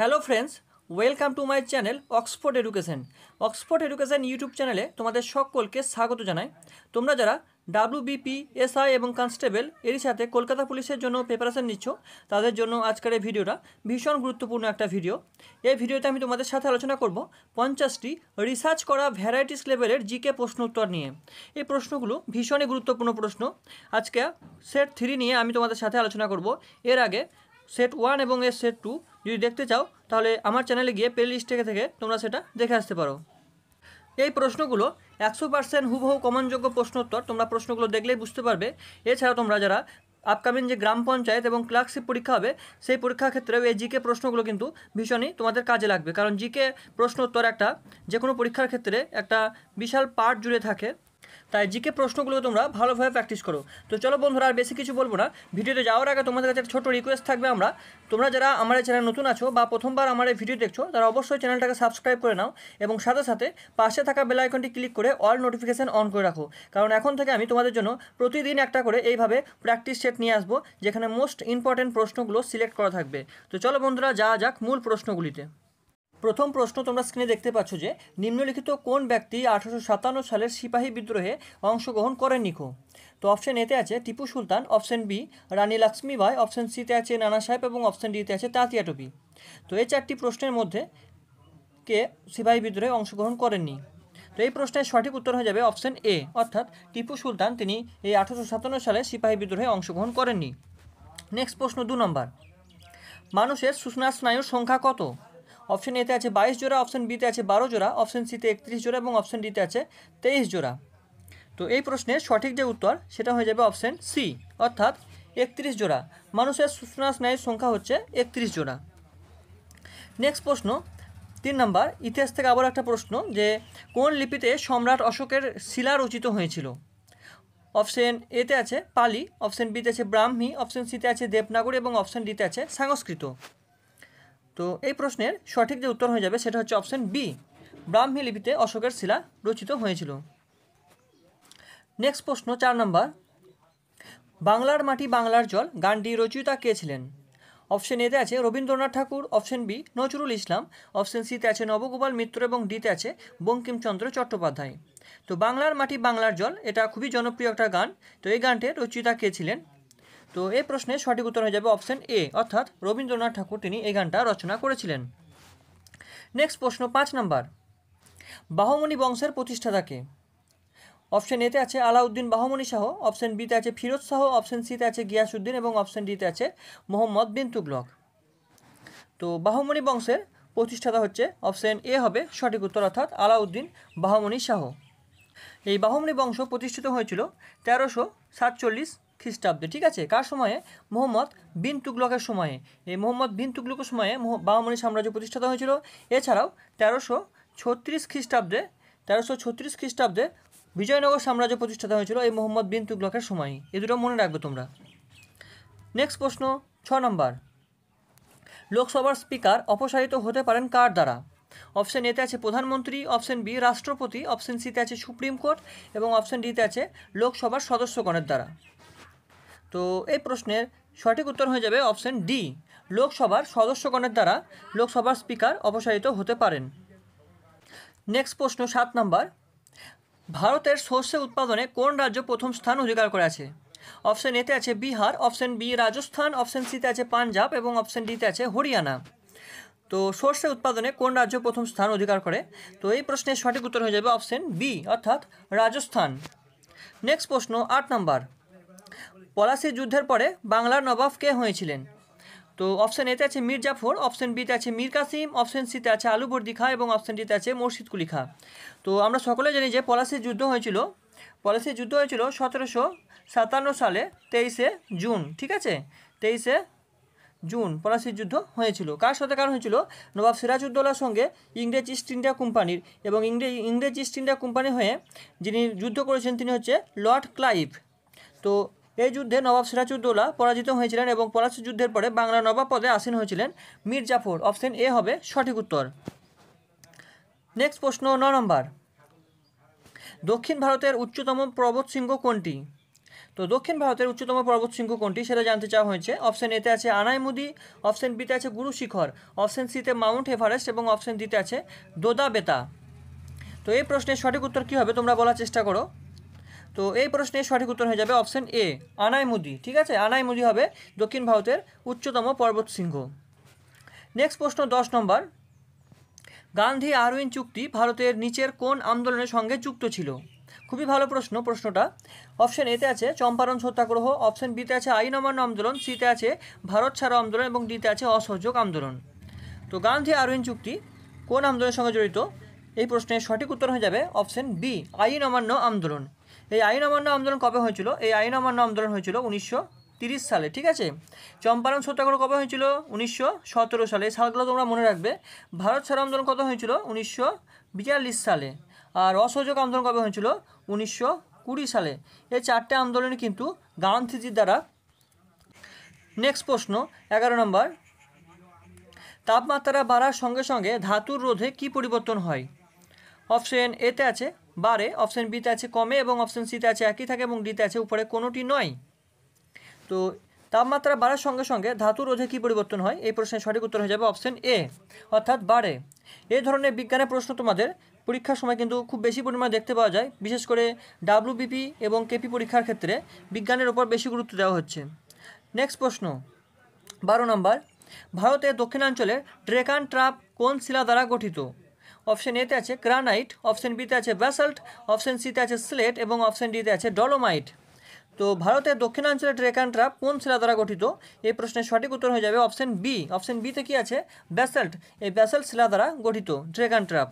hello friends welcome to my channel Oxford education Oxford education YouTube চ্যানেলে তোমাদের সকলকে স্বাগত জানাই তোমরা যারা ডাব্লিউবিপি এসআই এবং কনস্টেবল এরই সাথে কলকাতা পুলিশের জন্য প্রিপারেশান নিচ্ছ তাদের জন্য আজকের এই ভিডিওটা ভীষণ গুরুত্বপূর্ণ একটা ভিডিও এই ভিডিওতে আমি তোমাদের সাথে আলোচনা করব পঞ্চাশটি রিসার্চ করা ভ্যারাইটিস লেভেলের জিকে প্রশ্ন উত্তর নিয়ে এই প্রশ্নগুলো ভীষণই গুরুত্বপূর্ণ প্রশ্ন আজকে সেট থ্রি নিয়ে আমি তোমাদের সাথে আলোচনা করব এর আগে সেট ওয়ান এবং এর সেট টু যদি দেখতে চাও তাহলে আমার চ্যানেলে গিয়ে প্লে লিস্ট থেকে থেকে তোমরা সেটা দেখে আসতে পারো এই প্রশ্নগুলো একশো পার্সেন্ট হুবহু কমনযোগ্য প্রশ্নোত্তর তোমরা প্রশ্নগুলো দেখলেই বুঝতে পারবে এছাড়া তোমরা যারা আপকামিং যে গ্রাম পঞ্চায়েত এবং ক্লার্কশিপ পরীক্ষা হবে সেই পরীক্ষার ক্ষেত্রেও এই জিকে প্রশ্নগুলো কিন্তু ভীষণই তোমাদের কাজে লাগবে কারণ জিকে প্রশ্নোত্তর একটা যে কোনো পরীক্ষার ক্ষেত্রে একটা বিশাল পার্ট জুড়ে থাকে তাই জিকে প্রশ্নগুলো তোমরা ভালোভাবে প্র্যাকটিস করো তো চলো বন্ধুরা আর বেশি কিছু বলবো না ভিডিওতে যাওয়ার আগে তোমাদের কাছে একটা ছোটো রিকোয়েস্ট থাকবে আমরা তোমরা যারা আমার চ্যানেল নতুন আছো বা প্রথমবার আমার এই ভিডিও দেখছো তারা অবশ্যই চ্যানেলটাকে সাবস্ক্রাইব করে নাও এবং সাথে সাথে পাশে থাকা বেল আইকনটি ক্লিক করে অল নোটিফিকেশান অন করে রাখো কারণ এখন থেকে আমি তোমাদের জন্য প্রতিদিন একটা করে এইভাবে প্র্যাকটিস সেট নিয়ে আসবো যেখানে মোস্ট ইম্পর্টেন্ট প্রশ্নগুলো সিলেক্ট করা থাকবে তো চলো বন্ধুরা যা যাক মূল প্রশ্নগুলিতে প্রথম প্রশ্ন তোমরা স্ক্রিনে দেখতে পাচ্ছ যে নিম্নলিখিত কোন ব্যক্তি আঠারোশো সাতান্ন সালের সিপাহী বিদ্রোহে অংশগ্রহণ করেন খো তো অপশন এতে আছে Tipu Sultan option B Rani Lakshmibai option সিতে আছে নানা সাহেব এবং অপশন ডিতে আছে তাঁতিয়া টুপি তো এই চারটি প্রশ্নের মধ্যে কে সিপাহী বিদ্রোহে অংশগ্রহণ করেননি তো এই প্রশ্নের সঠিক উত্তর হয়ে যাবে অপশন এ অর্থাৎ টিপু সুলতান তিনি এই আঠারোশো সাতান্ন সালে সিপাহী বিদ্রোহে অংশগ্রহণ করেননি নেক্সট প্রশ্ন দু নম্বর মানুষের সুষনা স্নায়ুর সংখ্যা কত অপশন এতে আছে বাইশ জোড়া অপশন বিতে আছে বারো জোড়া অপশন সিতে একত্রিশ জোড়া এবং অপশন ডিতে আছে তেইশ জোড়া তো এই প্রশ্নের সঠিক যে উত্তর সেটা হয়ে যাবে অপশন সি অর্থাৎ একত্রিশ জোড়া মানুষের সুষমা স্নায়ুর সংখ্যা হচ্ছে একত্রিশ জোড়া নেক্সট প্রশ্ন তিন নাম্বার ইতিহাস থেকে আবার একটা প্রশ্ন যে কোন লিপিতে সম্রাট অশোকের শিলা রচিত হয়েছিল অপশন এতে আছে পালি অপশন বিতে আছে ব্রাহ্মী অপশন সিতে আছে দেবনাগরী এবং অপশন ডিতে আছে সংস্কৃত তো এই প্রশ্নের সঠিক যে উত্তর হয়ে যাবে সেটা হচ্ছে অপশন বি ব্রাহ্মী লিপিতে অশোকের শিলা রচিত হয়েছিল নেক্সট প্রশ্ন চার নম্বর বাংলার মাটি বাংলার জল গানটি রচয়িতা কে ছিলেন অপশন এতে আছে Rabindranath Thakur option B Nazrul Islam option সিতে আছে নবগোপাল মিত্র এবং ডিতে আছে বঙ্কিমচন্দ্র চট্টোপাধ্যায় তো বাংলার মাটি বাংলার জল এটা খুবই জনপ্রিয় একটা গান তো এই গানটির রচয়িতা কে ছিলেন তো এই প্রশ্নে সঠিক উত্তর হয়ে যাবে অপশন এ অর্থাৎ রবীন্দ্রনাথ ঠাকুর তিনি এই গানটা রচনা করেছিলেন নেক্সট প্রশ্ন পাঁচ নাম্বার বাহমণি বংশের প্রতিষ্ঠাতাকে অপশন এতে আছে আলাউদ্দিন বাহমণি শাহ অপশন বিতে আছে ফিরোজ শাহ অপশন সিতে আছে গিয়াসুদ্দিন এবং অপশন ডিতে আছে মোহাম্মদ বিন তুগলক তো বাহমণি বংশের প্রতিষ্ঠাতা হচ্ছে অপশন এ হবে সঠিক উত্তর অর্থাৎ আলাউদ্দিন বাহমণি শাহ এই বাহমণি বংশ প্রতিষ্ঠিত হয়েছিল তেরোশো সাতচল্লিশ খ্রিস্টাব্দে ঠিক আছে কার সময়ে মোহাম্মদ বিন তুগলকের সময়ে এই মোহাম্মদ বিন তুগলকের সময়ে বাহামণি সাম্রাজ্য প্রতিষ্ঠাতা হয়েছিল এছাড়াও তেরোশো ছত্রিশ খ্রিস্টাব্দে তেরোশো ছত্রিশ খ্রিস্টাব্দে বিজয়নগর সাম্রাজ্য প্রতিষ্ঠাতা হয়েছিল এই মোহাম্মদ বিন তুগলকের সময়ে এ দুটো মনে রাখবে তোমরা নেক্সট প্রশ্ন ছ নম্বর লোকসভার স্পিকার অপসারিত হতে পারেন কার দ্বারা অপশন এতে আছে প্রধানমন্ত্রী অপশন বি রাষ্ট্রপতি অপশন সিতে আছে সুপ্রিম কোর্ট এবং অপশন ডিতে আছে লোকসভার সদস্যগণের দ্বারা তো এই প্রশ্নের সঠিক উত্তর হয়ে যাবে অপশন ডি লোকসভার সদস্যগণের দ্বারা লোকসভার স্পিকার অপসারিত হতে পারেন নেক্সট প্রশ্ন সাত নম্বর ভারতের শস্য উৎপাদনে কোন রাজ্য প্রথম স্থান অধিকার করে আছে অপশন এতে আছে Bihar option B Rajasthan option সিতে আছে পাঞ্জাব এবং অপশন ডিতে আছে হরিয়ানা তো সর্ষে উৎপাদনে কোন রাজ্য প্রথম স্থান অধিকার করে তো এই প্রশ্নের সঠিক উত্তর হয়ে যাবে অপশন বি অর্থাৎ রাজস্থান নেক্সট প্রশ্ন আট নম্বর পলাশী যুদ্ধের পরে বাংলার নবাব কে হয়েছিলেন তো অপশন এতে আছে মীর জাফর অপশন বিতে আছে মীর কাসিম অপশন সিতে আছে আলুবর্দি খা এবং অপশন ডিতে আছে মুর্শিদ কুলি খা তো আমরা সকলে জানি যে পলাশির যুদ্ধ হয়েছিল পলাশির যুদ্ধ হয়েছিল সতেরোশো সাতান্ন সালে তেইশে জুন ঠিক আছে তেইশে জুন পলাশির যুদ্ধ হয়েছিল কার সাথে কারণ হয়েছিল নবাব সিরাজউদ্দৌলার সঙ্গে ইংরেজ ইস্ট ইন্ডিয়া কোম্পানির এবং ইংরেজ ইংরেজ ইস্ট ইন্ডিয়া কোম্পানি হয়ে যিনি যুদ্ধ করেছেন তিনি হচ্ছে লর্ড ক্লাইভ তো এই যুদ্ধে নবাব সিরাজউদ্দৌলা পরাজিত হয়েছিলেন এবং পলাশী যুদ্ধের পরে বাংলা নবাব পদে আসীন হয়েছিলেন মীর জাফর অপশন এ হবে সঠিক উত্তর নেক্সট প্রশ্ন ন নম্বর দক্ষিণ ভারতের উচ্চতম পর্বত শৃঙ্গ কোনটি তো দক্ষিণ ভারতের উচ্চতম পর্বত শৃঙ্গ কোনটি সেটা জানতে চাওয়া হয়েছে অপশন এতে আছে আনাইমুদি অপশন বিতে আছে গুরু শিখর অপশন সিতে মাউন্ট এভারেস্ট এবং অপশন দিতে আছে দোদা বেতা তো এই প্রশ্নের সঠিক উত্তর কী হবে তোমরা বলার চেষ্টা করো তো এই প্রশ্নের সঠিক উত্তর হয়ে যাবে অপশন এ আনাইমুদি ঠিক আছে আনাইমুদি হবে দক্ষিণ ভারতের উচ্চতম পর্বত সিংহ নেক্সট প্রশ্ন দশ নম্বর গান্ধী আরউইন চুক্তি ভারতের নিচের কোন আন্দোলনের সঙ্গে যুক্ত ছিল খুবই ভালো প্রশ্ন প্রশ্নটা অপশন এতে আছে চম্পারণ সত্যাগ্রহ অপশন বিতে আছে আইন অমান্য আন্দোলন সিতে আছে ভারত ছাড়ো আন্দোলন এবং ডিতে আছে অসহযোগ আন্দোলন তো গান্ধী আরউইন চুক্তি কোন আন্দোলনের সঙ্গে জড়িত এই প্রশ্নের সঠিক উত্তর হয়ে যাবে অপশন বি আইন অমান্য আন্দোলন এই আইন অমান্য আন্দোলন কবে হয়েছিল এই আইন অমান্য আন্দোলন হয়েছিল উনিশশো তিরিশ সালে ঠিক আছে চম্পারণ সত্যাগ্রহ কবে হয়েছিল উনিশশো সতেরো সালে এই সালগুলো তোমরা মনে রাখবে ভারত ছাড়া আন্দোলন কত হয়েছিল উনিশশো বিয়াল্লিশ সালে আর অসহযোগ আন্দোলন কবে হয়েছিল উনিশশো কুড়ি সালে এই চারটে আন্দোলন কিন্তু গান্ধীজির দ্বারা নেক্সট প্রশ্ন এগারো নম্বর তাপমাত্রা বাড়ার সঙ্গে সঙ্গে ধাতুর রোধে কি পরিবর্তন হয় অপশন এতে আছে বারে অপশান বিতে আছে কমে এবং অপশান সিতে আছে একই থাকে এবং ডিতে আছে উপরে কোনোটি নয় তো তাপমাত্রা বাড়ার সঙ্গে সঙ্গে ধাতুর রোধে কী পরিবর্তন হয় এই প্রশ্নের সঠিক উত্তর হয়ে যাবে অপশান এ অর্থাৎ বাড়ে এই ধরনের বিজ্ঞানের প্রশ্ন তোমাদের পরীক্ষার সময় কিন্তু খুব বেশি পরিমাণে দেখতে পাওয়া যায় বিশেষ করে ডাব্লিউবিপি এবং কেপি পরীক্ষার ক্ষেত্রে বিজ্ঞানের ওপর বেশি গুরুত্ব দেওয়া হচ্ছে নেক্সট প্রশ্ন বারো নম্বর ভারতের দক্ষিণাঞ্চলে ড্রেকান ট্রাপ কোন শিলা দ্বারা গঠিত অপশন এতে আছে গ্রানাইট অপশন বিতে আছে ব্যাসাল্ট অপশন সিতে আছে স্লেট এবং অপশন ডিতে আছে ডলোমাইট তো ভারতের দক্ষিণাঞ্চলের ট্রেকানরা কোন শিলা দ্বারা গঠিত এই প্রশ্নের সঠিক উত্তর হয়ে যাবে অপশন বি অপশন বিতে কি আছে ব্যাসাল্ট এই ব্যাসাল্ট শিলা দ্বারা গঠিত ট্রেকান ট্রাপ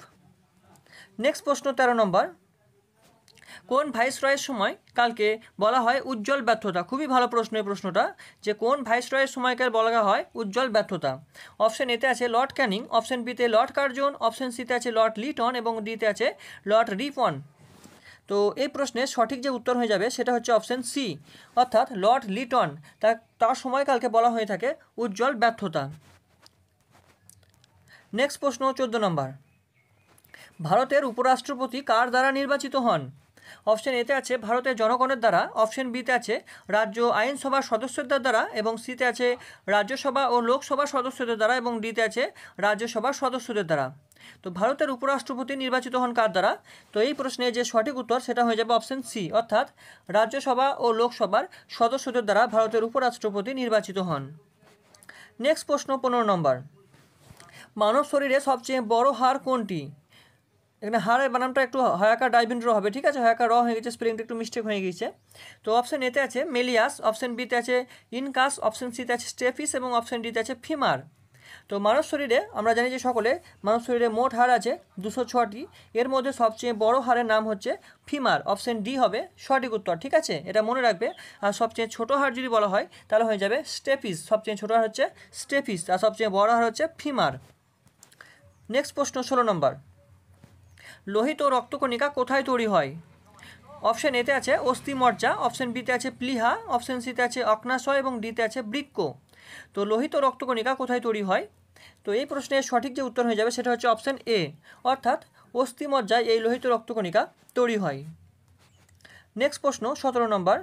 নেক্সট প্রশ্ন তেরো নম্বর কোন ভাইস রয়ের সময় কালকে বলা হয় উজ্জ্বল ব্যর্থতা খুবই ভালো প্রশ্ন এই প্রশ্নটা যে কোন ভাইস রয়ের সময়কে বলা হয় উজ্জ্বল ব্যর্থতা অপশন এতে আছে লর্ড ক্যানিং অপশন বিতে লর্ড কার্জন অপশন সিতে আছে লর্ড লিটন এবং ডিতে আছে লর্ড রিপন তো এই প্রশ্নের সঠিক যে উত্তর হয়ে যাবে সেটা হচ্ছে অপশন সি অর্থাৎ লর্ড লিটন তা তার সময়কালকে বলা হয়ে থাকে উজ্জ্বল ব্যর্থতা নেক্সট প্রশ্ন চোদ্দ নম্বর ভারতের উপরাষ্ট্রপতি কার দ্বারা নির্বাচিত হন অপশন এতে আছে ভারতের জনগণের দ্বারা অপশন বিতে আছে রাজ্য আইনসভার সদস্যদের দ্বারা এবং সিতে আছে রাজ্যসভা ও লোকসভা সদস্যদের দ্বারা এবং ডিতে আছে রাজ্যসভার সদস্যদের দ্বারা তো ভারতের উপরাষ্ট্রপতি নির্বাচিত হন কার দ্বারা তো এই প্রশ্নে যে সঠিক উত্তর সেটা হয়ে যাবে অপশন সি অর্থাৎ রাজ্যসভা ও লোকসভার সদস্যদের দ্বারা ভারতের উপরাষ্ট্রপতি নির্বাচিত হন নেক্সট প্রশ্ন পনেরো নম্বর মানব শরীরে সবচেয়ে বড় হার কোনটি এখানে হারের বানামটা একটু হয়াকা ডাইভিন ড্র হবে ঠিক আছে হয়াকা র হয়ে গেছে স্পেলিংটা একটু মিস্টেক হয়ে গেছে তো অপশন এতে আছে মেলিয়াস অপশন বিতে আছে ইনকাস অপশন সিতে আছে স্টেফিস এবং অপশন ডিতে আছে ফিমার তো মানব শরীরে আমরা জানি যে সকলে মানব শরীরে মোট হার আছে দুশো ছটি এর মধ্যে সবচেয়ে বড় হারের নাম হচ্ছে ফিমার অপশন ডি হবে সঠিক উত্তর ঠিক আছে এটা মনে রাখবে আর সবচেয়ে ছোট হার যদি বলা হয় তাহলে হয়ে যাবে স্টেফিস সবচেয়ে ছোট হার হচ্ছে স্টেফিস আর সবচেয়ে বড় হার হচ্ছে ফিমার নেক্সট প্রশ্ন ষোলো নম্বর লোহিত রক্তকণিকা কোথায় তৈরি হয় অপশন এতে আছে অস্থিমজ্জা অপশন বিতে আছে প্লিহা অপশন সিতে আছে অগ্নাশয় এবং ডিতে আছে বৃক্ক তো লোহিত রক্তকণিকা কোথায় তৈরি হয় তো এই প্রশ্নের সঠিক যে উত্তর হয়ে যাবে সেটা হচ্ছে অপশন এ অর্থাৎ অস্থিমজ্জায় এই লোহিত রক্তকণিকা তৈরি হয় নেক্সট প্রশ্ন সতেরো নম্বর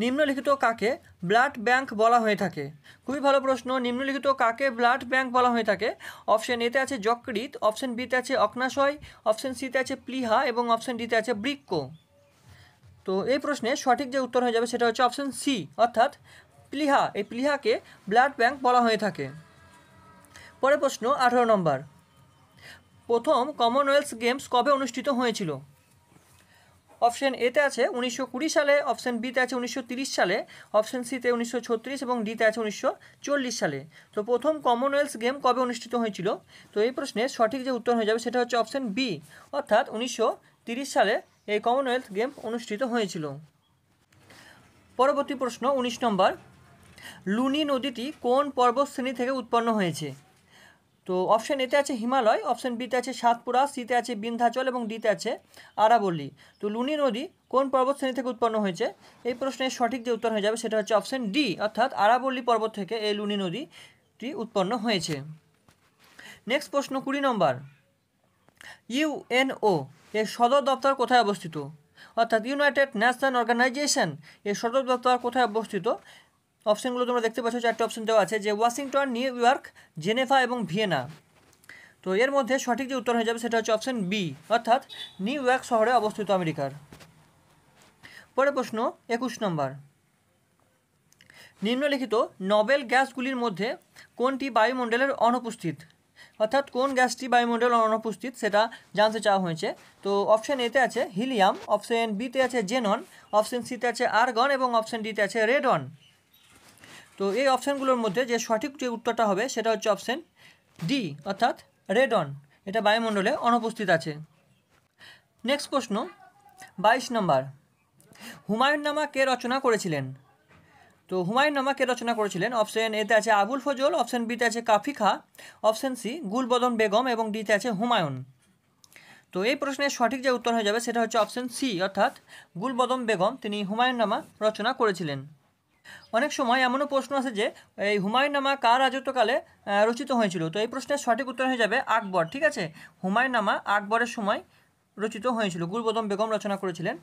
নিম্নলিখিত কাকে ব্লাড ব্যাংক বলা হয়ে থাকে খুবই ভালো প্রশ্ন নিম্নলিখিত কাকে ব্লাড ব্যাংক বলা হয়ে থাকে অপশন এতে আছে যকৃত অপশন বিতে আছে অগ্নাশয় অপশন সিতে আছে প্লিহা এবং অপশন ডিতে আছে বৃক্ক তো এই প্রশ্নে সঠিক যে উত্তর হয়ে যাবে সেটা হচ্ছে অপশন সি অর্থাৎ প্লিহা এই প্লিহাকে ব্লাড ব্যাংক বলা হয়ে থাকে পরের প্রশ্ন আঠেরো নম্বর প্রথম কমনওয়েলথ গেমস কবে অনুষ্ঠিত হয়েছিল অপশন এতে আছে উনিশশো সালে অপশন বিতে আছে উনিশশো সালে অপশন সিতে উনিশশো এবং ডিতে আছে উনিশশো সালে তো প্রথম কমনওয়েলথ গেম কবে অনুষ্ঠিত হয়েছিল তো এই প্রশ্নের সঠিক যে উত্তর হয়ে যাবে সেটা হচ্ছে অপশন বি অর্থাৎ উনিশশো সালে এই কমনওয়েলথ গেম অনুষ্ঠিত হয়েছিল পরবর্তী প্রশ্ন উনিশ নম্বর লুনি নদীটি কোন পর্বতশ্রেণী থেকে উৎপন্ন হয়েছে তো অপশন এতে আছে হিমালয় অপশন বিতে আছে সাতপুরা সিতে আছে বিন্ধ্যাচল এবং ডিতে আছে আরাবল্লী তো লুনি নদী কোন পর্বত শ্রেণী থেকে উৎপন্ন হয়েছে এই প্রশ্নের সঠিক যে উত্তর হয়ে যাবে সেটা হচ্ছে অপশন ডি অর্থাৎ আরাবল্লী পর্বত থেকে এই লুনি নদীটি উৎপন্ন হয়েছে নেক্সট প্রশ্ন কুড়ি নম্বর ইউএনও এর সদর দপ্তর কোথায় অবস্থিত অর্থাৎ ইউনাইটেড ন্যাশনাল অর্গানাইজেশন এর সদর দপ্তর কোথায় অবস্থিত অপশানগুলো তোমরা দেখতে পাচ্ছ চারটে অপশান দেওয়া আছে যে ওয়াশিংটন নিউ ইয়র্ক জেনেভা এবং ভিয়েনা তো এর মধ্যে সঠিক যে উত্তর হয়ে যাবে সেটা হচ্ছে অপশান বি অর্থাৎ নিউ ইয়র্ক শহরে অবস্থিত আমেরিকার পরে প্রশ্ন একুশ নম্বর নিম্নলিখিত নবেল গ্যাসগুলির মধ্যে কোনটি বায়ুমণ্ডলের অনুপস্থিত অর্থাৎ কোন গ্যাসটি বায়ুমণ্ডল অনুপস্থিত সেটা জানতে চাওয়া হয়েছে তো অপশান এতে আছে হিলিয়াম অপশান বিতে আছে জেনন অপশান সিতে আছে আর্গন এবং অপশান ডিতে আছে রেডন তো এই অপশানগুলোর মধ্যে যে সঠিক যে উত্তরটা হবে সেটা হচ্ছে অপশান ডি অর্থাৎ রেডন এটা বায়ুমণ্ডলে অনুপস্থিত আছে নেক্সট প্রশ্ন বাইশ নম্বর হুমায়ুন নামা কে রচনা করেছিলেন তো হুমায়ুন নামা কে রচনা করেছিলেন অপশন এতে আছে আবুল ফজল অপশন বিতে আছে কাফি খা অপশন সি গুলবদন বেগম এবং ডিতে আছে হুমায়ুন তো এই প্রশ্নের সঠিক যে উত্তর হয়ে যাবে সেটা হচ্ছে অপশন সি অর্থাৎ গুলবদম বেগম তিনি হুমায়ুন নামা রচনা করেছিলেন অনেক সময় এমনও প্রশ্ন আছে যে এই হুমায়ুনামা কার রাজত্বকালে রচিত হয়েছিল তো এই প্রশ্নের সঠিক উত্তর হয়ে যাবে আকবর ঠিক আছে হুমায়ুনামা আকবরের সময় রচিত হয়েছিল গুলবদম বেগম রচনা করেছিলেন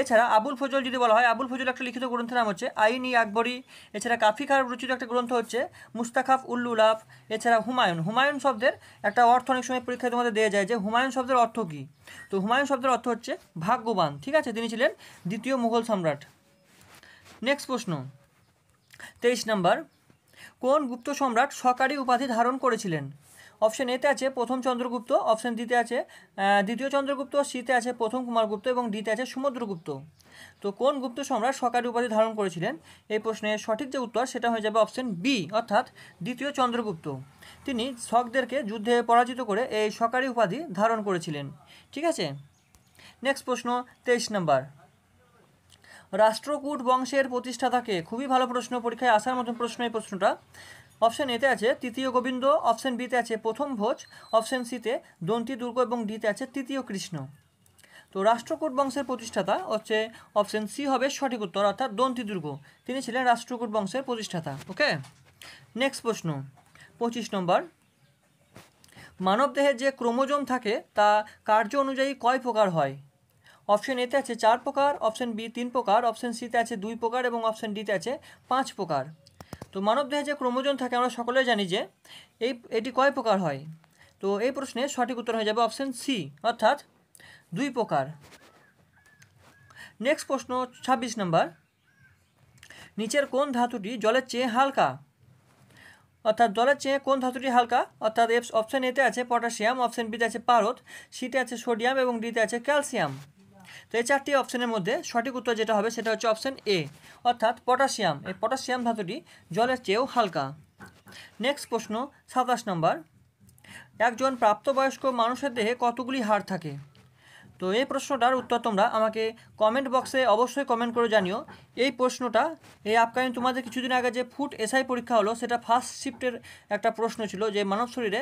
এছাড়া আবুল ফজল যদি বলা হয় আবুল ফজল একটা লিখিত গ্রন্থের নাম হচ্ছে আইনি আকবরী এছাড়া কাফি খার রচিত একটা গ্রন্থ হচ্ছে মুস্তাখাফ উল্লুলাফ এছাড়া হুমায়ুন হুমায়ুন শব্দের একটা অর্থ অনেক সময় পরীক্ষায় তোমাদের দেওয়া যায় যে হুমায়ুন শব্দের অর্থ কী তো হুমায়ুন শব্দের অর্থ হচ্ছে ভাগ্যবান ঠিক আছে তিনি ছিলেন দ্বিতীয় মুঘল সম্রাট নেক্সট প্রশ্ন তেইশ নম্বর কোন গুপ্ত সম্রাট সকারী উপাধি ধারণ করেছিলেন অপশন এতে আছে প্রথম চন্দ্রগুপ্ত অপশন দিতে আছে দ্বিতীয় চন্দ্রগুপ্ত সিতে আছে প্রথম কুমারগুপ্ত এবং ডিতে আছে সমুদ্রগুপ্ত তো কোন গুপ্ত সম্রাট সকারী উপাধি ধারণ করেছিলেন এই প্রশ্নের সঠিক যে উত্তর সেটা হয়ে যাবে অপশন বি অর্থাৎ দ্বিতীয় চন্দ্রগুপ্ত তিনি শকদেরকে যুদ্ধে পরাজিত করে এই সকারী উপাধি ধারণ করেছিলেন ঠিক আছে নেক্সট প্রশ্ন তেইশ নম্বর রাষ্ট্রকূট বংশের প্রতিষ্ঠাতাকে খুবই ভালো প্রশ্ন পরীক্ষায় আসার মতন প্রশ্ন এই প্রশ্নটা অপশান এতে আছে তৃতীয় গোবিন্দ অপশান বিতে আছে প্রথম ভোজ অপশান সিতে দন্তি দুর্গ এবং ডিতে আছে তৃতীয় কৃষ্ণ তো রাষ্ট্রকূট বংশের প্রতিষ্ঠাতা হচ্ছে অপশান সি হবে সঠিক উত্তর অর্থাৎ দন্তি দুর্গ তিনি ছিলেন রাষ্ট্রকূট বংশের প্রতিষ্ঠাতা ওকে নেক্সট প্রশ্ন পঁচিশ নম্বর মানবদেহের যে ক্রোমোজোম থাকে তা কার্য অনুযায়ী কয় প্রকার হয় অপশন এতে আছে চার প্রকার অপশন বি তিন প্রকার অপশন সিতে আছে দুই প্রকার এবং অপশন ডিতে আছে পাঁচ প্রকার তো মানবদেহে যে ক্রোমোজোম থাকে আমরা সকলে জানি যে এই এটি কয় প্রকার হয় তো এই প্রশ্নে সঠিক উত্তর হয়ে যাবে অপশন সি অর্থাৎ দুই প্রকার নেক্সট প্রশ্ন ২৬ নম্বর নিচের কোন ধাতুটি জলের চেয়ে হালকা অর্থাৎ জলের চেয়ে কোন ধাতুটি হালকা অর্থাৎ এপস অপশন এতে আছে পটাশিয়াম অপশন বিতে আছে পারদ সিতে আছে সোডিয়াম এবং ডিতে আছে ক্যালসিয়াম তো এই চারটি অপশানের মধ্যে সঠিক উত্তর যেটা হবে সেটা হচ্ছে অপশান এ অর্থাৎ পটাশিয়াম এই পটাশিয়াম ধাতুটি জলের চেয়েও হালকা নেক্সট প্রশ্ন সাতাশ নম্বর একজন প্রাপ্তবয়স্ক মানুষের দেহে কতগুলি হাড় থাকে তো এই প্রশ্নটার উত্তর তোমরা আমাকে কমেন্ট বক্সে অবশ্যই কমেন্ট করে জানিও এই প্রশ্নটা এই আপকামিং তোমাদের কিছুদিন আগে যে ফুট এসআই পরীক্ষা হলো সেটা ফার্স্ট শিফটের একটা প্রশ্ন ছিল যে মানব শরীরে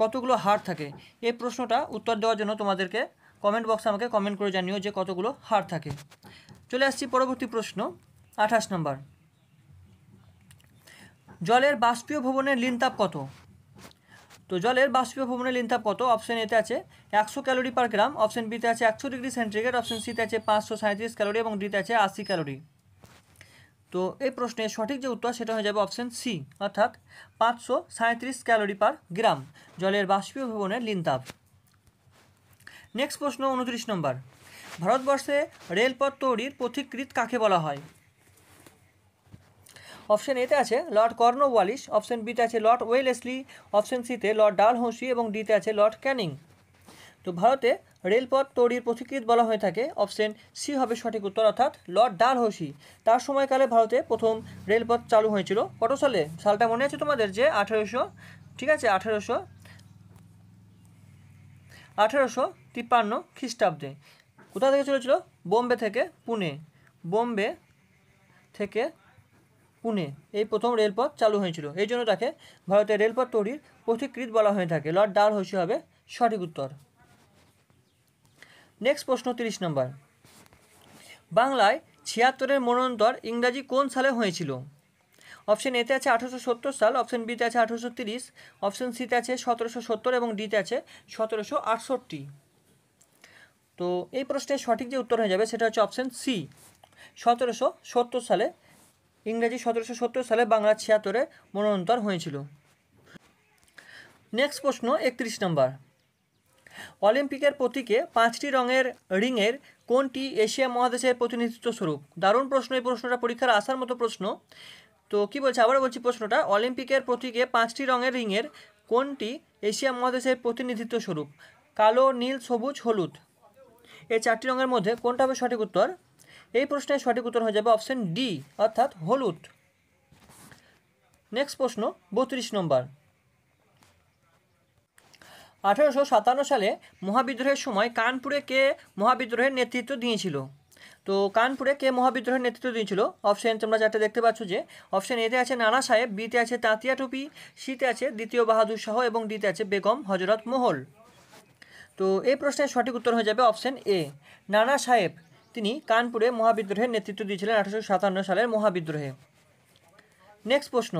কতগুলো হাড় থাকে এই প্রশ্নটা উত্তর দেওয়ার জন্য তোমাদেরকে কমেন্ট বক্সে আমাকে কমেন্ট করে জানিও যে কতগুলো হার থাকে চলে আসছি পরবর্তী প্রশ্ন আঠাশ নম্বর জলের বাষ্পীয় ভবনের লিনতাপ কত তো জলের বাষ্পীয় ভবনের লিনতাপ কত অপশন এতে আছে একশো ক্যালোরি পার গ্রাম অপশন বিতে আছে একশো ডিগ্রি সেন্টিগ্রেড অপশন সিতে আছে পাঁচশো সাঁত্রিশ ক্যালোরি এবং ডিতে আছে আশি ক্যালোরি তো এই প্রশ্নের সঠিক যে উত্তর সেটা হয়ে যাবে অপশন সি অর্থাৎ পাঁচশো ক্যালোরি পার গ্রাম জলের বাষ্পীয় ভবনের লিনতাপ নেক্সট প্রশ্ন উনত্রিশ নম্বর ভারতবর্ষে রেলপথ তৈরির পথিকৃত কাকে বলা হয় অপশন এতে আছে লর্ড ওয়ালিশ অপশন বিতে আছে লর্ড ওয়েলেসলি অপশন সিতে লর্ড ডাল হোসি এবং ডিতে আছে লর্ড ক্যানিং তো ভারতে রেলপথ তৈরির পথিকৃত বলা হয়ে থাকে অপশন সি হবে সঠিক উত্তর অর্থাৎ লর্ড ডাল হোসি তার সময়কালে ভারতে প্রথম রেলপথ চালু হয়েছিল কত সালে সালটা মনে আছে তোমাদের যে আঠেরোশো ঠিক আছে আঠেরোশো আঠেরোশো তিপ্পান্ন খ্রিস্টাব্দে কোথা থেকে চলেছিল বোম্বে থেকে পুনে বোম্বে থেকে পুনে এই প্রথম রেলপথ চালু হয়েছিল এই জন্য তাকে ভারতের রেলপথ তৈরির পথিকৃত বলা হয়ে থাকে লর্ড ডাল হসি হবে সঠিক উত্তর নেক্সট প্রশ্ন তিরিশ নম্বর বাংলায় ছিয়াত্তরের মনোন্তর ইংরাজি কোন সালে হয়েছিল অপশন এতে আছে আঠারোশো সত্তর সাল অপশন বিতে আছে আঠারোশো তিরিশ অপশন সিতে আছে সতেরোশো সত্তর এবং ডিতে আছে সতেরোশো আটষট্টি তো এই প্রশ্নের সঠিক যে উত্তর হয়ে যাবে সেটা হচ্ছে অপশন সি সতেরোশো সত্তর সালে ইংরেজি সতেরোশো সত্তর সালে বাংলা ছিয়াত্তরে মনোনন্তর হয়েছিল নেক্সট প্রশ্ন একত্রিশ নম্বর অলিম্পিকের প্রতীকে পাঁচটি রঙের রিংয়ের কোনটি এশিয়া মহাদেশের প্রতিনিধিত্ব স্বরূপ দারুণ প্রশ্ন এই প্রশ্নটা পরীক্ষার আসার মতো প্রশ্ন তো কি বলছে আবারও বলছি প্রশ্নটা অলিম্পিকের প্রতীকে পাঁচটি রঙের রিংয়ের কোনটি এশিয়া মহাদেশের প্রতিনিধিত্ব স্বরূপ কালো নীল সবুজ হলুদ এই চারটি রঙের মধ্যে কোনটা হবে সঠিক উত্তর এই প্রশ্নের সঠিক উত্তর হয়ে যাবে অপশন ডি অর্থাৎ হলুদ নেক্সট প্রশ্ন বত্রিশ নম্বর আঠারোশো সাতান্ন সালে মহাবিদ্রোহের সময় কানপুরে কে মহাবিদ্রোহের নেতৃত্ব দিয়েছিল তো কানপুরে কে মহাবিদ্রোহের নেতৃত্ব দিয়েছিল অপশন তোমরা যাতে দেখতে পাচ্ছ যে অপশন এতে আছে নানা সাহেব বিতে আছে তাঁতিয়া টুপি সিতে আছে দ্বিতীয় বাহাদুর শাহ এবং ডিতে আছে বেগম হজরত মহল তো এই প্রশ্নের সঠিক উত্তর হয়ে যাবে অপশন এ নানা সাহেব তিনি কানপুরে মহাবিদ্রোহের নেতৃত্ব দিয়েছিলেন আঠারোশো সাতান্ন সালের মহাবিদ্রোহে নেক্সট প্রশ্ন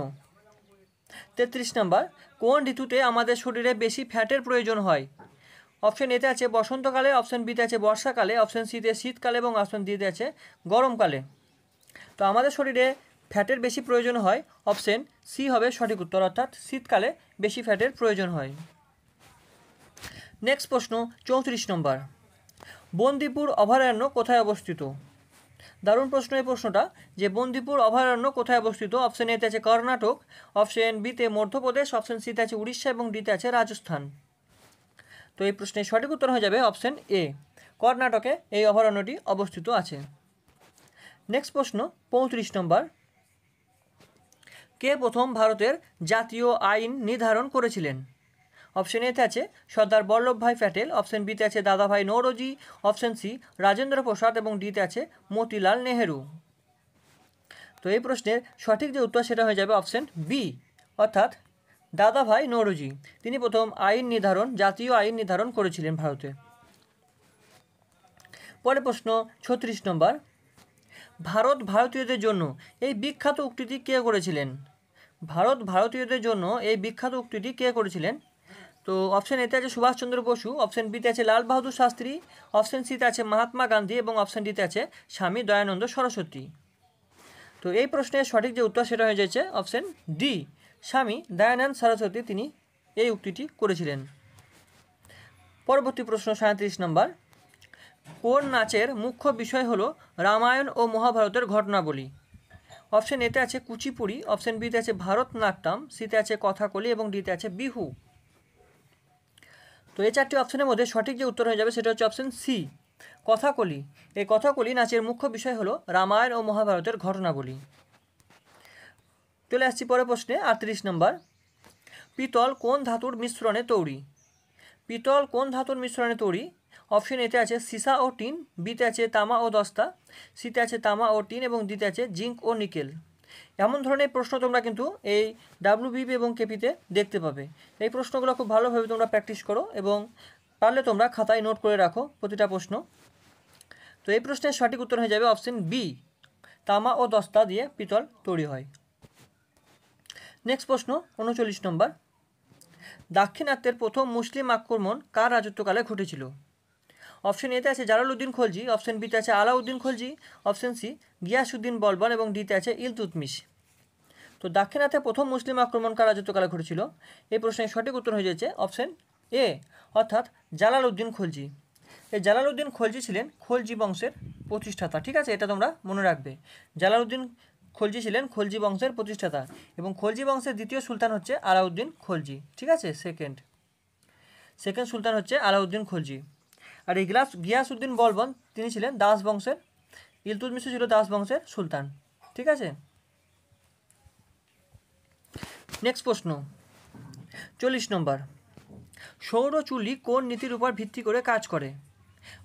তেত্রিশ নম্বর কোন ঋতুতে আমাদের শরীরে বেশি ফ্যাটের প্রয়োজন হয় অপশন এতে আছে বসন্তকালে অপশন বিতে আছে বর্ষাকালে অপশন সিতে শীতকালে এবং অপশন দিতে আছে গরমকালে তো আমাদের শরীরে ফ্যাটের বেশি প্রয়োজন হয় অপশন সি হবে সঠিক উত্তর অর্থাৎ শীতকালে বেশি ফ্যাটের প্রয়োজন হয় নেক্সট প্রশ্ন চৌত্রিশ নম্বর বন্দিপুর অভয়ারণ্য কোথায় অবস্থিত দারুণ প্রশ্ন এই প্রশ্নটা যে বন্দিপুর অভয়ারণ্য কোথায় অবস্থিত অপশন এতে আছে কর্ণাটক অপশন বিতে মধ্যপ্রদেশ অপশন সিতে আছে উড়িষ্যা এবং ডিতে আছে রাজস্থান তো এই প্রশ্নের সঠিক উত্তর হয়ে যাবে অপশান এ কর্ণাটকে এই অভয়ারণ্যটি অবস্থিত আছে নেক্সট প্রশ্ন পঁয়ত্রিশ নম্বর কে প্রথম ভারতের জাতীয় আইন নির্ধারণ করেছিলেন অপশান এতে আছে সর্দার বল্লভভাই প্যাটেল অপশন বিতে আছে দাদাভাই নৌরজি অপশান সি রাজেন্দ্র প্রসাদ এবং ডিতে আছে মতিলাল নেহেরু তো এই প্রশ্নের সঠিক যে উত্তর সেটা হয়ে যাবে অপশন বি অর্থাৎ দাদাভাই নরুজি তিনি প্রথম আইন নির্ধারণ জাতীয় আইন নির্ধারণ করেছিলেন ভারতে পরে প্রশ্ন ছত্রিশ নম্বর ভারত ভারতীয়দের জন্য এই বিখ্যাত উক্তিটি কে করেছিলেন ভারত ভারতীয়দের জন্য এই বিখ্যাত উক্তিটি কে করেছিলেন তো অপশন এতে আছে সুভাষচন্দ্র বসু অপশন বিতে আছে লাল বাহাদুর শাস্ত্রী অপশন সিতে আছে মহাত্মা গান্ধী এবং অপশন ডিতে আছে স্বামী দয়ানন্দ সরস্বতী তো এই প্রশ্নের সঠিক যে উত্তর সেটা হয়ে যাচ্ছে অপশন ডি স্বামী দয়ানন্দ সরস্বতী তিনি এই উক্তিটি করেছিলেন পরবর্তী প্রশ্ন সাঁত্রিশ নম্বর কোন নাচের মুখ্য বিষয় হলো রামায়ণ ও মহাভারতের ঘটনাবলী অপশন এতে আছে কুচিপুড়ি অপশন বিতে আছে ভারতনাট্যম সিতে আছে কথাকলি এবং ডিতে আছে বিহু তো এই চারটি অপশনের মধ্যে সঠিক যে উত্তর হয়ে যাবে সেটা হচ্ছে অপশন সি কথাকলি এই কথাকলি নাচের মুখ্য বিষয় হলো রামায়ণ ও মহাভারতের ঘটনাবলী চলে আসছি পরের প্রশ্নে আটত্রিশ নম্বর পিতল কোন ধাতুর মিশ্রণে তৈরি পিতল কোন ধাতুর মিশ্রণে তৈরি অপশন এতে আছে সিসা ও টিন বিতে আছে তামা ও দস্তা সিতে আছে তামা ও টিন এবং দিতে আছে জিঙ্ক ও নিকেল এমন ধরনের প্রশ্ন তোমরা কিন্তু এই ডাব্লু বিপি এবং কেপিতে দেখতে পাবে এই প্রশ্নগুলো খুব ভালোভাবে তোমরা প্র্যাকটিস করো এবং পারলে তোমরা খাতায় নোট করে রাখো প্রতিটা প্রশ্ন তো এই প্রশ্নের সঠিক উত্তর হয়ে যাবে অপশন বি তামা ও দস্তা দিয়ে পিতল তৈরি হয় নেক্সট প্রশ্ন উনচল্লিশ নম্বর দাক্ষিণাত্যের প্রথম মুসলিম আক্রমণ কার রাজত্বকালে ঘটেছিল অপশন এতে আছে উদ্দিন খলজি অপশন বিতে আছে আলাউদ্দিন খলজি অপশন সি গিয়াসুদ্দিন বলবান এবং ডিতে আছে ইলতুতমিস তো দাক্ষিণাতে প্রথম মুসলিম আক্রমণ কার রাজত্বকালে ঘটেছিল এই প্রশ্নের সঠিক উত্তর হয়ে যাচ্ছে অপশন এ অর্থাৎ উদ্দিন খলজি এই উদ্দিন খলজি ছিলেন খলজি বংশের প্রতিষ্ঠাতা ঠিক আছে এটা তোমরা মনে রাখবে উদ্দিন খলজি ছিলেন খলজি বংশের প্রতিষ্ঠাতা এবং খলজি বংশের দ্বিতীয় সুলতান হচ্ছে আলাউদ্দিন খলজি ঠিক আছে সেকেন্ড সেকেন্ড সুলতান হচ্ছে আলাউদ্দিন খলজি আর এই গ্লাস গিয়াসউদ্দিন বলবন তিনি ছিলেন দাস বংশের ইলতুতমিশু ছিল দাস বংশের সুলতান ঠিক আছে নেক্সট প্রশ্ন চল্লিশ নম্বর সৌরচুল্লি কোন নীতির উপর ভিত্তি করে কাজ করে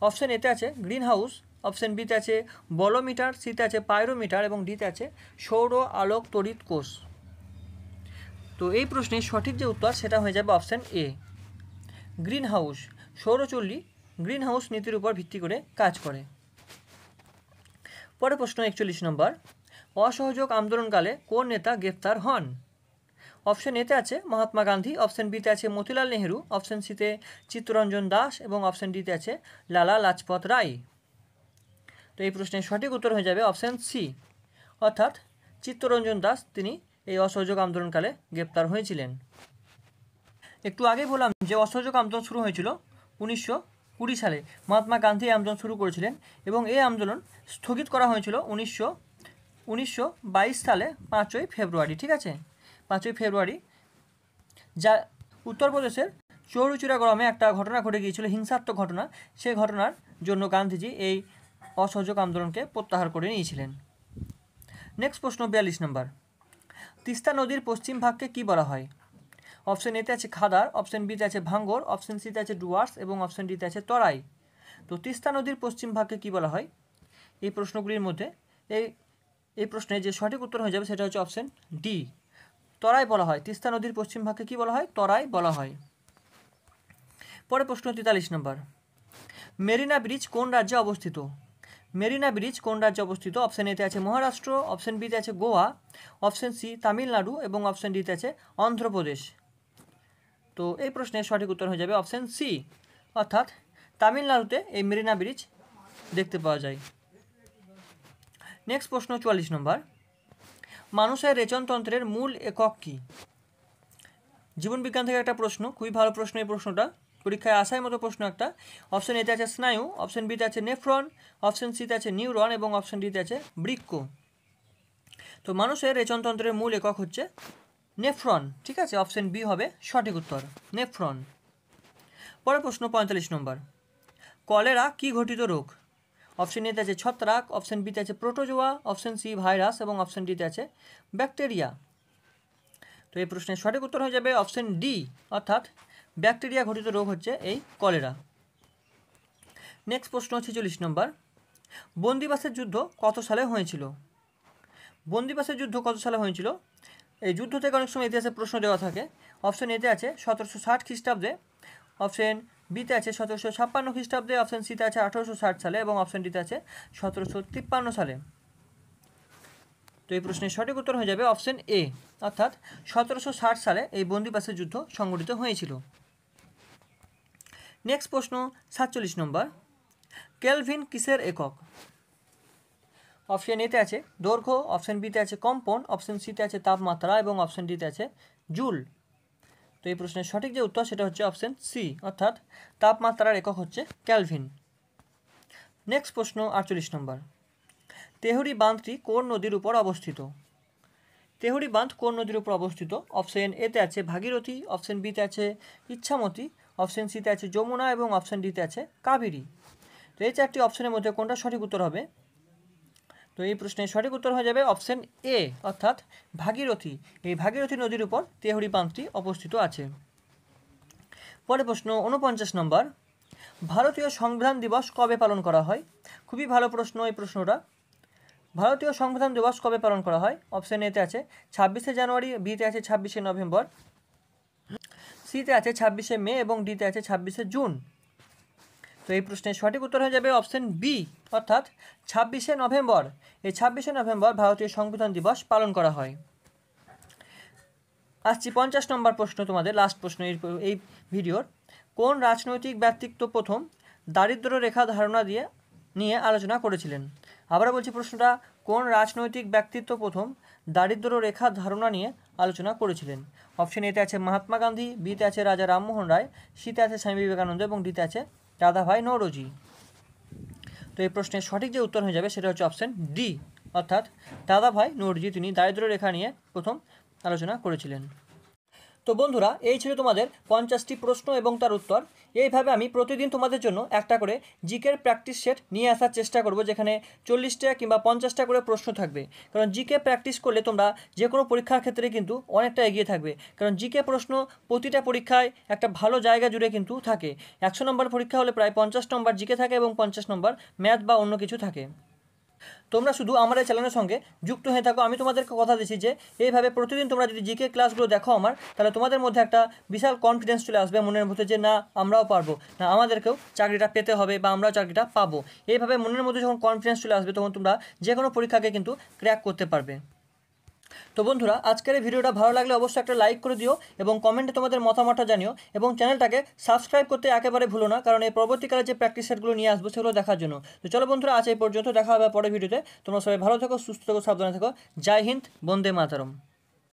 অপশান এতে আছে গ্রিন হাউস অপশান বিতে আছে বলোমিটার সিতে আছে পাইরোমিটার এবং ডিতে আছে সৌর আলোক তড়িৎ কোষ তো এই প্রশ্নের সঠিক যে উত্তর সেটা হয়ে যাবে অপশান এ গ্রিন হাউস সৌরচল্লি গ্রিন হাউস নীতির উপর ভিত্তি করে কাজ করে পরে প্রশ্ন একচল্লিশ নম্বর অসহযোগ আন্দোলনকালে কোন নেতা গ্রেফতার হন অপশান এতে আছে মহাত্মা গান্ধী অপশন বিতে আছে মতিলাল নেহেরু অপশন সিতে চিত্তরঞ্জন দাস এবং অপশান ডিতে আছে লালা লাজপত রায় তো এই প্রশ্নের সঠিক উত্তর হয়ে যাবে অপশান সি অর্থাৎ চিত্তরঞ্জন দাস তিনি এই অসহযোগ আন্দোলনকালে গ্রেপ্তার হয়েছিলেন একটু আগে বললাম যে অসহযোগ আন্দোলন শুরু হয়েছিল উনিশশো কুড়ি সালে মহাত্মা গান্ধী আন্দোলন শুরু করেছিলেন এবং এই আন্দোলন স্থগিত করা হয়েছিল উনিশশো উনিশশো বাইশ সালে পাঁচই ফেব্রুয়ারি ঠিক আছে পাঁচই ফেব্রুয়ারি যা উত্তরপ্রদেশের চৌরুচুরা গ্রামে একটা ঘটনা ঘটে গিয়েছিল হিংসাত্মক ঘটনা সেই ঘটনার জন্য গান্ধীজি এই অসহযোগ আন্দোলনকে প্রত্যাহার করে নিয়েছিলেন নেক্সট প্রশ্ন বিয়াল্লিশ নম্বর তিস্তা নদীর পশ্চিম ভাগকে কি বলা হয় অপশন এতে আছে খাদার অপশন বিতে আছে ভাঙ্গর অপশন সিতে আছে ডুয়ার্স এবং অপশন ডিতে আছে তরাই তো তিস্তা নদীর পশ্চিম ভাগকে কি বলা হয় এই প্রশ্নগুলির মধ্যে এই এই প্রশ্নে যে সঠিক উত্তর হয়ে যাবে সেটা হচ্ছে অপশন ডি তরাই বলা হয় তিস্তা নদীর পশ্চিম ভাগকে কি বলা হয় তরাই বলা হয় পরে প্রশ্ন তেতাল্লিশ নম্বর মেরিনা ব্রিজ কোন রাজ্যে অবস্থিত মেরিনা ব্রিজ কোন রাজ্যে অবস্থিত অপশন এতে আছে মহারাষ্ট্র অপশন বিতে আছে গোয়া অপশন সি তামিলনাড়ু এবং অপশন ডিতে আছে অন্ধ্রপ্রদেশ তো এই প্রশ্নের সঠিক উত্তর হয়ে যাবে অপশন সি অর্থাৎ তামিলনাড়ুতে এই মেরিনা ব্রিজ দেখতে পাওয়া যায় নেক্সট প্রশ্ন চুয়াল্লিশ নম্বর মানুষের রেচনতন্ত্রের মূল একক কী জীবনবিজ্ঞান থেকে একটা প্রশ্ন খুবই ভালো প্রশ্ন এই প্রশ্নটা পরীক্ষায় আসার মতো প্রশ্ন একটা অপশন এতে আছে স্নায়ু অপশন বিতে আছে নেফ্রন অপশন সিতে আছে নিউরন এবং অপশন ডিতে আছে বৃক্ষ তো মানুষের রেচনতন্ত্রের মূল একক হচ্ছে নেফ্রন ঠিক আছে অপশন বি হবে সঠিক উত্তর নেফ্রন পরের প্রশ্ন পঁয়তাল্লিশ নম্বর কলেরা কি ঘটিত রোগ অপশন এতে আছে ছত্রাক অপশন বিতে আছে প্রোটোজোয়া অপশন সি ভাইরাস এবং অপশন ডিতে আছে ব্যাকটেরিয়া তো এই প্রশ্নের সঠিক উত্তর হয়ে যাবে অপশন ডি অর্থাৎ ব্যাকটেরিয়া ঘটিত রোগ হচ্ছে এই কলেরা নেক্সট প্রশ্ন হচ্ছে চল্লিশ নম্বর বন্দিবাসের যুদ্ধ কত সালে হয়েছিল বন্দিবাসের যুদ্ধ কত সালে হয়েছিল এই যুদ্ধ থেকে অনেক সময় ইতিহাসে প্রশ্ন দেওয়া থাকে অপশন এতে আছে সতেরোশো ষাট খ্রিস্টাব্দে অপশন বিতে আছে সতেরোশো ছাপ্পান্ন খ্রিস্টাব্দে অপশন সিতে আছে আঠেরোশো ষাট সালে এবং অপশন ডিতে আছে সতেরোশো তিপ্পান্ন সালে তো এই প্রশ্নের সঠিক উত্তর হয়ে যাবে অপশন এ অর্থাৎ সতেরোশো ষাট সালে এই বন্দিবাসের যুদ্ধ সংঘটিত হয়েছিল নেক্সট প্রশ্ন সাতচল্লিশ নম্বর কেলভিন কিসের একক অপশন এতে আছে দৈর্ঘ্য অপশান বিতে আছে কম্পন অপশন সিতে আছে তাপমাত্রা এবং অপশন ডিতে আছে জুল তো এই প্রশ্নের সঠিক যে উত্তর সেটা হচ্ছে অপশান সি অর্থাৎ তাপমাত্রার একক হচ্ছে ক্যালভিন নেক্সট প্রশ্ন আটচল্লিশ নম্বর তেহরি বাঁধটি কোন নদীর উপর অবস্থিত তেহরি বাঁধ কোন নদীর উপর অবস্থিত অপশান এতে আছে ভাগীরথী অপশন বিতে আছে ইচ্ছামতি অপশান সিতে আছে যমুনা এবং অপশান ডিতে আছে কাবেরী তো এই চারটি অপশানের মধ্যে কোনটা সঠিক উত্তর হবে তো এই প্রশ্নের সঠিক উত্তর হয়ে যাবে অপশান এ অর্থাৎ ভাগীরথী এই ভাগীরথী নদীর উপর তেহরি পাম্পটি অবস্থিত আছে পরে প্রশ্ন উনপঞ্চাশ নম্বর ভারতীয় সংবিধান দিবস কবে পালন করা হয় খুবই ভালো প্রশ্ন এই প্রশ্নটা ভারতীয় সংবিধান দিবস কবে পালন করা হয় অপশান এতে আছে ছাব্বিশে জানুয়ারি বিতে আছে ছাব্বিশে নভেম্বর সিতে আছে ছাব্বিশে মে এবং ডিতে আছে ছাব্বিশে জুন তো এই প্রশ্নের সঠিক উত্তর হয়ে যাবে অপশান বি অর্থাৎ ছাব্বিশে নভেম্বর এই ছাব্বিশে নভেম্বর ভারতীয় সংবিধান দিবস পালন করা হয় আসছি পঞ্চাশ নম্বর প্রশ্ন তোমাদের লাস্ট প্রশ্ন এই ভিডিওর কোন রাজনৈতিক ব্যক্তিত্ব প্রথম দারিদ্র রেখা ধারণা দিয়ে নিয়ে আলোচনা করেছিলেন আবার বলছি প্রশ্নটা কোন রাজনৈতিক ব্যক্তিত্ব প্রথম দারিদ্র রেখা ধারণা নিয়ে আলোচনা করেছিলেন অপশন এতে আছে মহাত্মা গান্ধী বিতে আছে রাজা রামমোহন রায় সিতে আছে স্বামী বিবেকানন্দ এবং ডিতে আছে দাদাভাই নরোজি তো এই প্রশ্নের সঠিক যে উত্তর হয়ে যাবে সেটা হচ্ছে অপশন ডি অর্থাৎ দাদাভাই নোরজি তিনি দারিদ্র রেখা নিয়ে প্রথম আলোচনা করেছিলেন তো বন্ধুরা এই ছিল তোমাদের পঞ্চাশটি প্রশ্ন এবং তার উত্তর এইভাবে আমি প্রতিদিন তোমাদের জন্য একটা করে জিকের প্র্যাকটিস সেট নিয়ে আসার চেষ্টা করব যেখানে চল্লিশটা কিংবা পঞ্চাশটা করে প্রশ্ন থাকবে কারণ জিকে প্র্যাকটিস করলে তোমরা যে কোনো পরীক্ষার ক্ষেত্রে কিন্তু অনেকটা এগিয়ে থাকবে কারণ জিকে প্রশ্ন প্রতিটা পরীক্ষায় একটা ভালো জায়গা জুড়ে কিন্তু থাকে একশো নম্বর পরীক্ষা হলে প্রায় পঞ্চাশ নম্বর জিকে থাকে এবং পঞ্চাশ নম্বর ম্যাথ বা অন্য কিছু থাকে তোমরা শুধু আমার এই চ্যানেলের সঙ্গে যুক্ত হয়ে থাকো আমি তোমাদেরকে কথা দিচ্ছি যে এইভাবে প্রতিদিন তোমরা যদি জিকে ক্লাসগুলো দেখো আমার তাহলে তোমাদের মধ্যে একটা বিশাল কনফিডেন্স চলে আসবে মনের মধ্যে যে না আমরাও পারবো না আমাদেরকেও চাকরিটা পেতে হবে বা আমরাও চাকরিটা পাবো এইভাবে মনের মধ্যে যখন কনফিডেন্স চলে আসবে তখন তোমরা যে কোনো পরীক্ষাকে কিন্তু ক্র্যাক করতে পারবে তো বন্ধুরা আজকের এই ভিডিওটা ভালো লাগলে অবশ্যই একটা লাইক করে দিও এবং কমেন্টে তোমাদের মতামতটা জানিও এবং চ্যানেলটাকে সাবস্ক্রাইব করতে একেবারে ভুলো না কারণ এই পরবর্তীকালে যে প্র্যাকটিস সেটগুলো নিয়ে আসবো সেগুলো দেখার জন্য তো চলো বন্ধুরা আজ এই পর্যন্ত দেখা হবে পরের ভিডিওতে তোমরা সবাই ভালো থাকো সুস্থ থাকো সাবধানে থাকো জয় হিন্দ বন্দে মাতারম